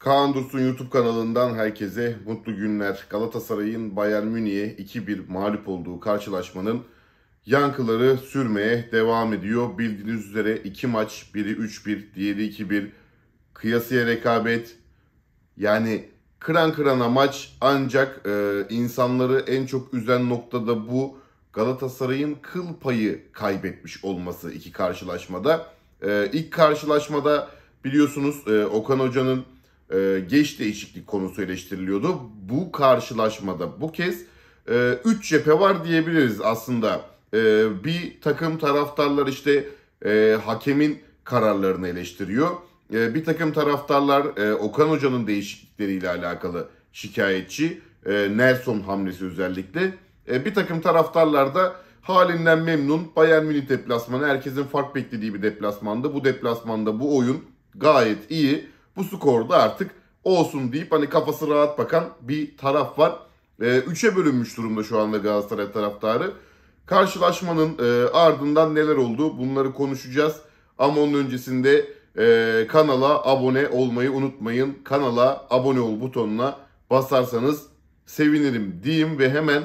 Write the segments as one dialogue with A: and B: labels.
A: Kaan Dursun YouTube kanalından herkese mutlu günler. Galatasaray'ın Bayern Münih'e 2-1 mağlup olduğu karşılaşmanın yankıları sürmeye devam ediyor. Bildiğiniz üzere iki maç, biri 3-1, diğeri 2-1. Kıyasıya rekabet. Yani kıran kırana maç ancak e, insanları en çok üzen noktada bu. Galatasaray'ın kıl payı kaybetmiş olması iki karşılaşmada. E, ilk karşılaşmada biliyorsunuz e, Okan Hoca'nın e, geç değişiklik konusu eleştiriliyordu. Bu karşılaşmada bu kez 3 e, üç cephe var diyebiliriz aslında. E, bir takım taraftarlar işte hakemin kararlarını eleştiriyor. bir takım taraftarlar Okan Hoca'nın değişiklikleriyle alakalı şikayetçi. Nelson hamlesi özellikle. bir takım taraftarlar da halinden memnun. Bayern Münih deplasmanı herkesin fark beklediği bir deplasmandı. Bu deplasmanda bu oyun gayet iyi bu skorda artık olsun deyip hani kafası rahat bakan bir taraf var. E, üçe bölünmüş durumda şu anda Galatasaray taraftarı. Karşılaşmanın e, ardından neler oldu bunları konuşacağız. Ama onun öncesinde e, kanala abone olmayı unutmayın. Kanala abone ol butonuna basarsanız sevinirim diyeyim ve hemen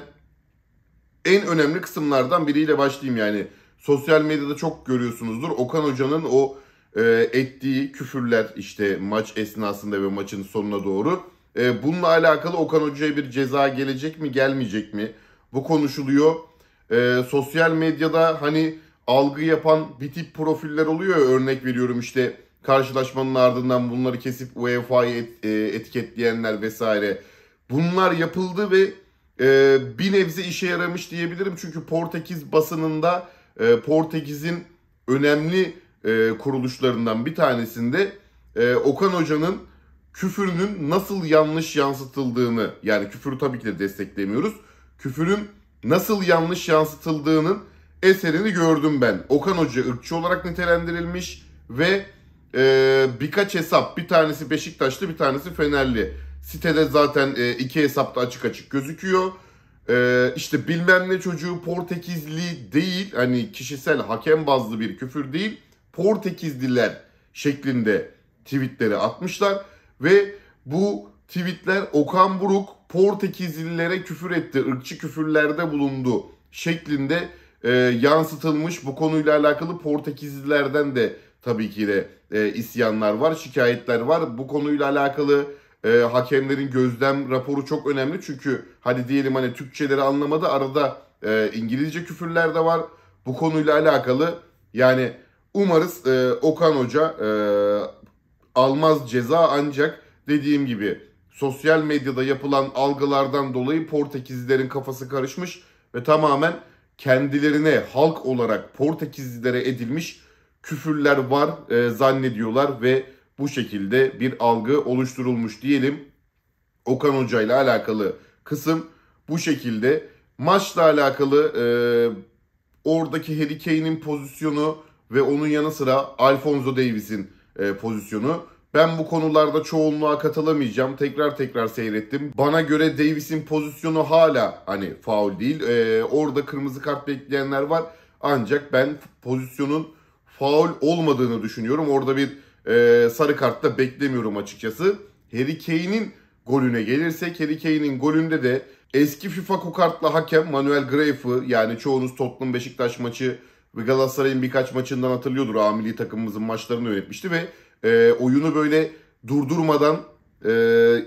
A: en önemli kısımlardan biriyle başlayayım yani. Sosyal medyada çok görüyorsunuzdur. Okan Hoca'nın o e, ettiği küfürler işte maç esnasında ve maçın sonuna doğru. E, bununla alakalı Okan Hoca'ya bir ceza gelecek mi gelmeyecek mi? Bu konuşuluyor. E, sosyal medyada hani algı yapan bir tip profiller oluyor. Örnek veriyorum işte karşılaşmanın ardından bunları kesip UEFA'yı et, e, etiketleyenler vesaire. Bunlar yapıldı ve e, bir nebze işe yaramış diyebilirim. Çünkü Portekiz basınında e, Portekiz'in önemli e, kuruluşlarından bir tanesinde e, Okan Hoca'nın küfürünün nasıl yanlış yansıtıldığını yani küfürü tabii ki de desteklemiyoruz. Küfürün nasıl yanlış yansıtıldığının eserini gördüm ben. Okan Hoca ırkçı olarak nitelendirilmiş ve e, birkaç hesap bir tanesi Beşiktaşlı bir tanesi Fenerli. Sitede zaten e, iki hesapta açık açık gözüküyor. E, işte bilmem ne çocuğu Portekizli değil hani kişisel hakem bazlı bir küfür değil. Portekizliler şeklinde tweetleri atmışlar ve bu tweetler Okan Buruk Portekizlilere küfür etti, ırkçı küfürlerde bulundu şeklinde e, yansıtılmış. Bu konuyla alakalı Portekizlilerden de tabii ki de e, isyanlar var, şikayetler var. Bu konuyla alakalı e, hakemlerin gözlem raporu çok önemli. Çünkü hadi diyelim hani Türkçeleri anlamadı arada e, İngilizce küfürler de var. Bu konuyla alakalı yani Umarız e, Okan Hoca e, almaz ceza ancak dediğim gibi sosyal medyada yapılan algılardan dolayı Portekizlilerin kafası karışmış ve tamamen kendilerine halk olarak Portekizlilere edilmiş küfürler var e, zannediyorlar ve bu şekilde bir algı oluşturulmuş diyelim. Okan Hoca ile alakalı kısım bu şekilde. Maçla alakalı e, oradaki Harry Kane'in pozisyonu ve onun yanı sıra Alfonso Davies'in e, pozisyonu. Ben bu konularda çoğunluğa katılamayacağım. Tekrar tekrar seyrettim. Bana göre Davis'in pozisyonu hala hani faul değil. Ee, orada kırmızı kart bekleyenler var. Ancak ben pozisyonun faul olmadığını düşünüyorum. Orada bir e, sarı kart da beklemiyorum açıkçası. Harry Kane'in golüne gelirsek Harry Kane'in golünde de eski FIFA kokartlı hakem Manuel Greif'ı yani çoğunuz Tottenham Beşiktaş maçı ve Galatasaray'ın birkaç maçından hatırlıyordur. Amili takımımızın maçlarını yönetmişti ve e, oyunu böyle durdurmadan e,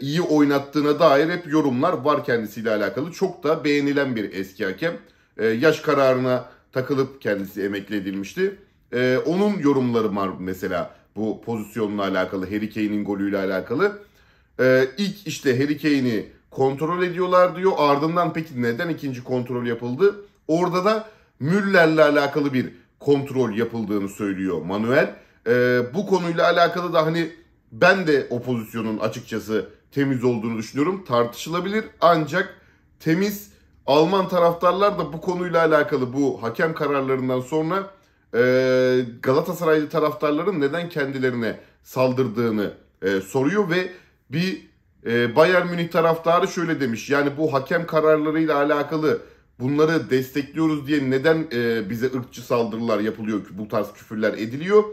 A: iyi oynattığına dair hep yorumlar var kendisiyle alakalı. Çok da beğenilen bir eski hakem. E, yaş kararına takılıp kendisi emekli edilmişti. E, onun yorumları var mesela bu pozisyonla alakalı, Harry Kane'in golüyle alakalı. E, ilk işte Harry Kane'i kontrol ediyorlar diyor. Ardından peki neden ikinci kontrol yapıldı? Orada da Müller'le alakalı bir kontrol yapıldığını söylüyor Manuel. E, bu konuyla alakalı da hani ben de o pozisyonun açıkçası temiz olduğunu düşünüyorum. Tartışılabilir ancak temiz Alman taraftarlar da bu konuyla alakalı bu hakem kararlarından sonra e, Galatasaraylı taraftarların neden kendilerine saldırdığını e, soruyor ve bir e, Bayern Münih taraftarı şöyle demiş. Yani bu hakem kararlarıyla alakalı bunları destekliyoruz diye neden e, bize ırkçı saldırılar yapılıyor ki bu tarz küfürler ediliyor?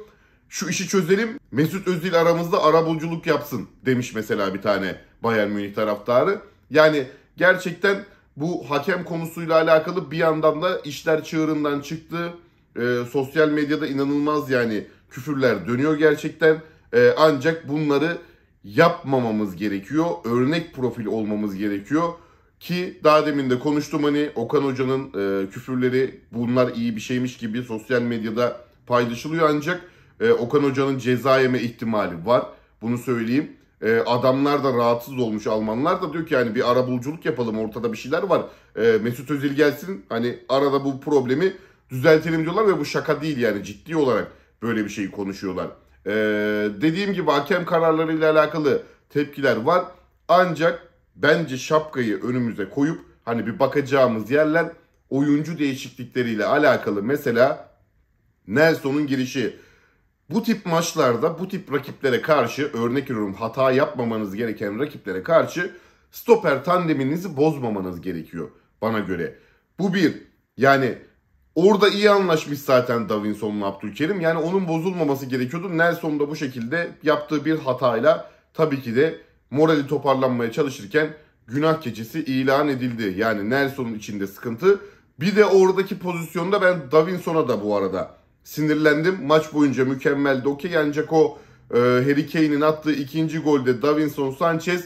A: Şu işi çözelim. Mesut Özil aramızda arabuluculuk yapsın demiş mesela bir tane Bayern Münih taraftarı. Yani gerçekten bu hakem konusuyla alakalı bir yandan da işler çığırından çıktı. E, sosyal medyada inanılmaz yani küfürler dönüyor gerçekten. E, ancak bunları yapmamamız gerekiyor. Örnek profil olmamız gerekiyor. Ki daha demin de konuştum hani Okan Hoca'nın e, küfürleri bunlar iyi bir şeymiş gibi sosyal medyada paylaşılıyor ancak e, Okan Hoca'nın ceza yeme ihtimali var. Bunu söyleyeyim. E, adamlar da rahatsız olmuş Almanlar da diyor ki yani bir arabuluculuk yapalım ortada bir şeyler var. E, Mesut Özil gelsin hani arada bu problemi düzeltelim diyorlar ve bu şaka değil yani ciddi olarak böyle bir şeyi konuşuyorlar. E, dediğim gibi hakem kararlarıyla alakalı tepkiler var. Ancak bence şapkayı önümüze koyup hani bir bakacağımız yerler oyuncu değişiklikleriyle alakalı mesela Nelson'un girişi. Bu tip maçlarda bu tip rakiplere karşı örnek veriyorum hata yapmamanız gereken rakiplere karşı stoper tandeminizi bozmamanız gerekiyor bana göre. Bu bir yani orada iyi anlaşmış zaten Davinson'la Abdülkerim yani onun bozulmaması gerekiyordu. Nelson da bu şekilde yaptığı bir hatayla tabii ki de morali toparlanmaya çalışırken günah keçisi ilan edildi. Yani Nelson'un içinde sıkıntı. Bir de oradaki pozisyonda ben Davinson'a da bu arada sinirlendim. Maç boyunca mükemmeldi. Okey ancak o e, Harry Kane'in attığı ikinci golde Davinson Sanchez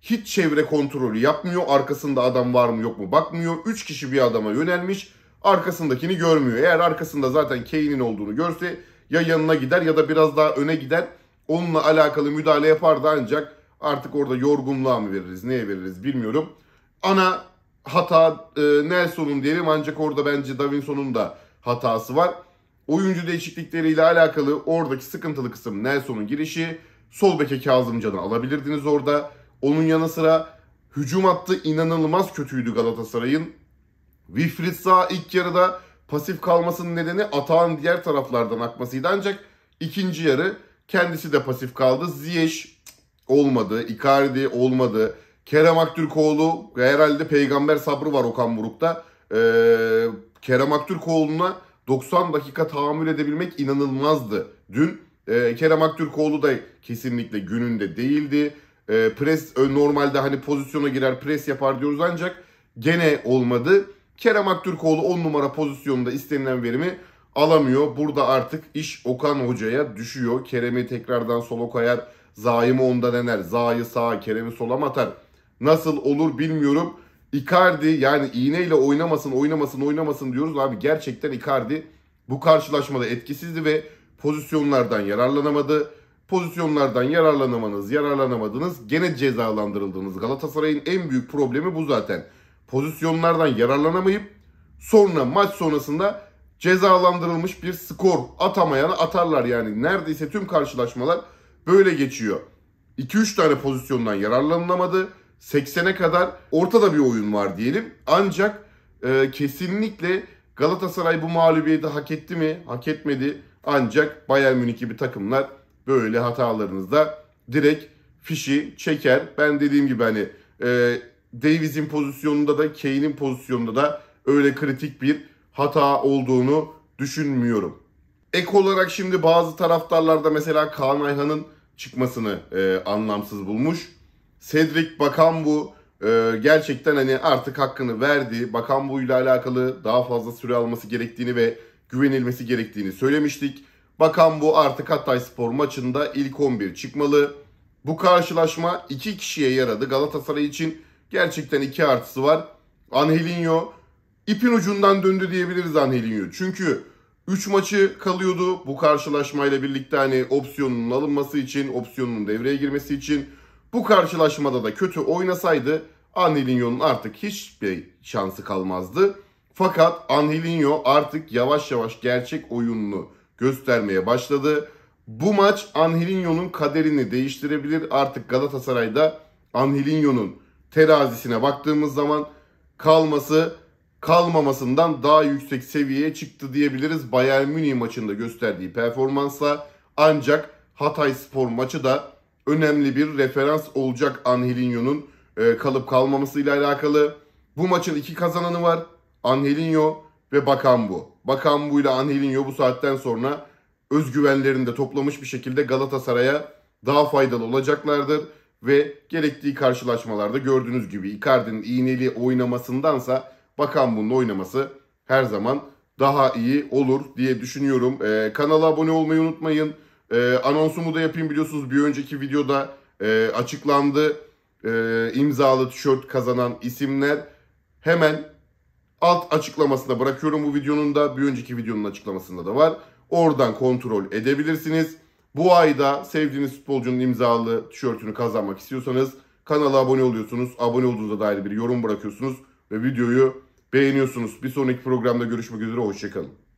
A: hiç çevre kontrolü yapmıyor. Arkasında adam var mı yok mu bakmıyor. üç kişi bir adama yönelmiş. Arkasındakini görmüyor. Eğer arkasında zaten Kane'in olduğunu görse ya yanına gider ya da biraz daha öne gider. Onunla alakalı müdahale yapardı ancak Artık orada yorgunluğa mı veririz, neye veririz bilmiyorum. Ana hata e, Nelson'un diyelim ancak orada bence Davinson'un da hatası var. Oyuncu değişiklikleriyle alakalı oradaki sıkıntılı kısım Nelson'un girişi. Sol beke Kazımcan'ı alabilirdiniz orada. Onun yanı sıra hücum hattı inanılmaz kötüydü Galatasaray'ın. Wilfried Sağ ilk yarıda pasif kalmasının nedeni atağın diğer taraflardan akmasıydı. Ancak ikinci yarı kendisi de pasif kaldı. Ziyech olmadı. Icardi olmadı. Kerem Aktürkoğlu herhalde peygamber sabrı var Okan Buruk'ta. Ee, Kerem Aktürkoğlu'na 90 dakika tahammül edebilmek inanılmazdı. Dün e, Kerem Aktürkoğlu da kesinlikle gününde değildi. Ee, e, pres normalde hani pozisyona girer pres yapar diyoruz ancak gene olmadı. Kerem Aktürkoğlu 10 numara pozisyonunda istenilen verimi alamıyor. Burada artık iş Okan Hoca'ya düşüyor. Kerem'i tekrardan solo koyar Zayımı onda dener, Zayı sağa, Kerem'i sola atar? Nasıl olur bilmiyorum. Icardi yani iğneyle oynamasın, oynamasın, oynamasın diyoruz. Abi gerçekten Icardi bu karşılaşmada etkisizdi ve pozisyonlardan yararlanamadı. Pozisyonlardan yararlanamadınız, yararlanamadınız. Gene cezalandırıldınız. Galatasaray'ın en büyük problemi bu zaten. Pozisyonlardan yararlanamayıp sonra maç sonrasında cezalandırılmış bir skor atamayanı atarlar yani. Neredeyse tüm karşılaşmalar böyle geçiyor. 2-3 tane pozisyondan yararlanılamadı. 80'e kadar ortada bir oyun var diyelim. Ancak e, kesinlikle Galatasaray bu mağlubiyeti hak etti mi? Hak etmedi. Ancak Bayern Münih gibi takımlar böyle hatalarınızda direkt fişi çeker. Ben dediğim gibi hani e, Davies'in pozisyonunda da Kane'in pozisyonunda da öyle kritik bir hata olduğunu düşünmüyorum. Ek olarak şimdi bazı taraftarlarda mesela Kaan Ayhan'ın çıkmasını e, anlamsız bulmuş. Cedric Bakan bu e, gerçekten hani artık hakkını verdi. Bakan bu ile alakalı daha fazla süre alması gerektiğini ve güvenilmesi gerektiğini söylemiştik. Bakan bu artık Hatay Spor maçında ilk 11 çıkmalı. Bu karşılaşma iki kişiye yaradı. Galatasaray için gerçekten iki artısı var. Angelinho ipin ucundan döndü diyebiliriz Angelinho. Çünkü 3 maçı kalıyordu bu karşılaşmayla birlikte hani opsiyonun alınması için, opsiyonun devreye girmesi için. Bu karşılaşmada da kötü oynasaydı Angelinho'nun artık hiçbir şansı kalmazdı. Fakat Angelinho artık yavaş yavaş gerçek oyununu göstermeye başladı. Bu maç Angelinho'nun kaderini değiştirebilir. Artık Galatasaray'da Angelinho'nun terazisine baktığımız zaman kalması kalmamasından daha yüksek seviyeye çıktı diyebiliriz. Bayern Münih maçında gösterdiği performansla ancak Hatay Spor maçı da önemli bir referans olacak Angelinho'nun e, kalıp kalmamasıyla alakalı. Bu maçın iki kazananı var. Angelinho ve Bakambu. Bakambu ile Angelinho bu saatten sonra özgüvenlerini de toplamış bir şekilde Galatasaray'a daha faydalı olacaklardır ve gerektiği karşılaşmalarda gördüğünüz gibi Icardi'nin iğneli oynamasındansa Bakan bunun oynaması her zaman daha iyi olur diye düşünüyorum. Ee, kanala abone olmayı unutmayın. Ee, anonsumu da yapayım biliyorsunuz bir önceki videoda e, açıklandı. E, imzalı tişört kazanan isimler hemen alt açıklamasına bırakıyorum bu videonun da. Bir önceki videonun açıklamasında da var. Oradan kontrol edebilirsiniz. Bu ayda sevdiğiniz futbolcunun imzalı tişörtünü kazanmak istiyorsanız kanala abone oluyorsunuz. Abone olduğunuzda dair bir yorum bırakıyorsunuz ve videoyu beğeniyorsunuz. Bir sonraki programda görüşmek üzere. Hoşçakalın.